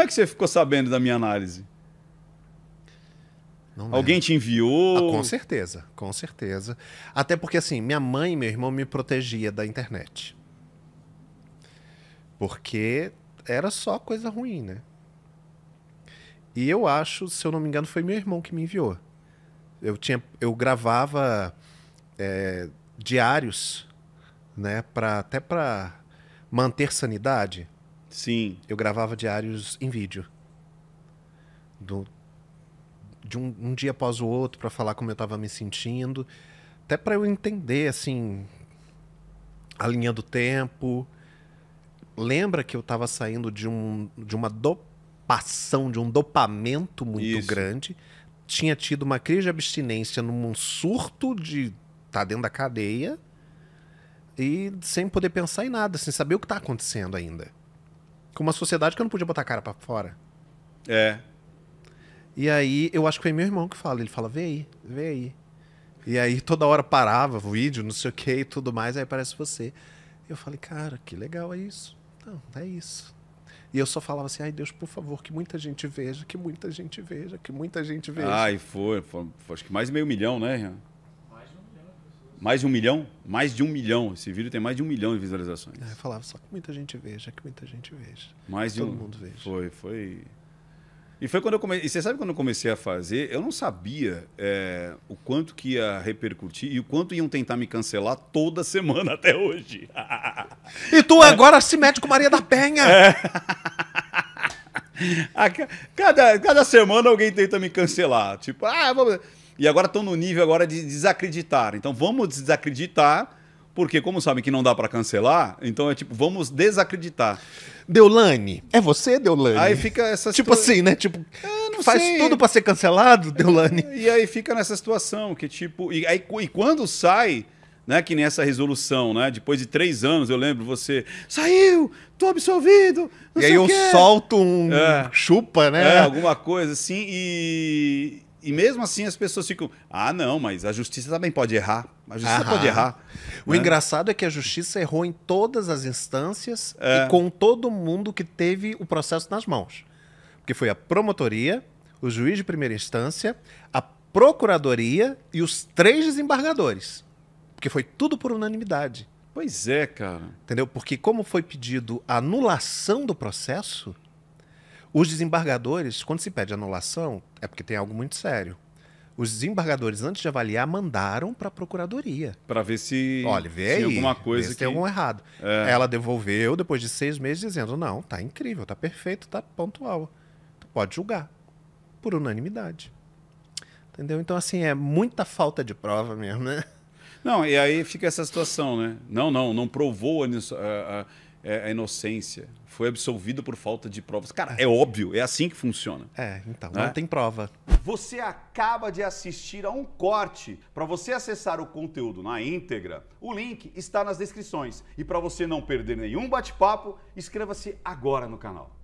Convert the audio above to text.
Como é que você ficou sabendo da minha análise? Não Alguém te enviou? Ah, com certeza, com certeza. Até porque, assim, minha mãe e meu irmão me protegia da internet. Porque era só coisa ruim, né? E eu acho, se eu não me engano, foi meu irmão que me enviou. Eu, tinha, eu gravava é, diários, né? Pra, até para manter sanidade. Sim. Eu gravava diários em vídeo. Do, de um, um dia após o outro, para falar como eu estava me sentindo. Até para eu entender, assim, a linha do tempo. Lembra que eu estava saindo de, um, de uma dopação, de um dopamento muito Isso. grande. Tinha tido uma crise de abstinência num surto de tá dentro da cadeia e sem poder pensar em nada, sem saber o que está acontecendo ainda com uma sociedade que eu não podia botar a cara para fora. É. E aí, eu acho que foi meu irmão que fala. Ele fala, vê aí, vê aí. E aí, toda hora parava o vídeo, não sei o que e tudo mais. Aí aparece você. Eu falei, cara, que legal é isso. Não, é isso. E eu só falava assim, ai Deus, por favor, que muita gente veja, que muita gente veja, que muita gente veja. Ai, foi, foi, foi acho que mais meio milhão, né, mais de um milhão? Mais de um milhão. Esse vídeo tem mais de um milhão de visualizações. É, eu falava só que muita gente veja, que muita gente veja. Mais de todo mundo veja. Foi, foi. E foi quando eu comecei. E você sabe quando eu comecei a fazer, eu não sabia é, o quanto que ia repercutir e o quanto iam tentar me cancelar toda semana até hoje. e tu agora se mete com Maria da Penha! É. Cada, cada semana alguém tenta me cancelar. Tipo, ah, vamos. E agora estão no nível agora de desacreditar. Então vamos desacreditar, porque como sabem que não dá para cancelar, então é tipo, vamos desacreditar. Deulane, é você, Deulane? Aí fica essa Tipo assim, né? Tipo, é, faz sei. tudo para ser cancelado, Deulane. E aí fica nessa situação, que tipo. E, aí, e quando sai. Né, que nessa resolução, né? Depois de três anos, eu lembro você saiu, tô absolvido. e aí eu solto um é. chupa, né? É, alguma coisa assim e e mesmo assim as pessoas ficam, ah, não, mas a justiça também pode errar. A justiça Aham. pode errar. O né? engraçado é que a justiça errou em todas as instâncias é. e com todo mundo que teve o processo nas mãos. Porque foi a promotoria, o juiz de primeira instância, a procuradoria e os três desembargadores. Porque foi tudo por unanimidade. Pois é, cara. Entendeu? Porque como foi pedido a anulação do processo, os desembargadores, quando se pede anulação, é porque tem algo muito sério. Os desembargadores, antes de avaliar, mandaram para a procuradoria. Para ver se Olha, vê se aí, alguma coisa. Vê que... tem algum errado. É. Ela devolveu depois de seis meses, dizendo: não, tá incrível, tá perfeito, tá pontual. Tu pode julgar. Por unanimidade. Entendeu? Então, assim, é muita falta de prova mesmo, né? Não, e aí fica essa situação, né? Não, não, não provou a, a é, a inocência, foi absolvido por falta de provas. Cara, é, é óbvio, é assim que funciona. É, então, né? não tem prova. Você acaba de assistir a um corte. Para você acessar o conteúdo na íntegra, o link está nas descrições. E para você não perder nenhum bate-papo, inscreva-se agora no canal.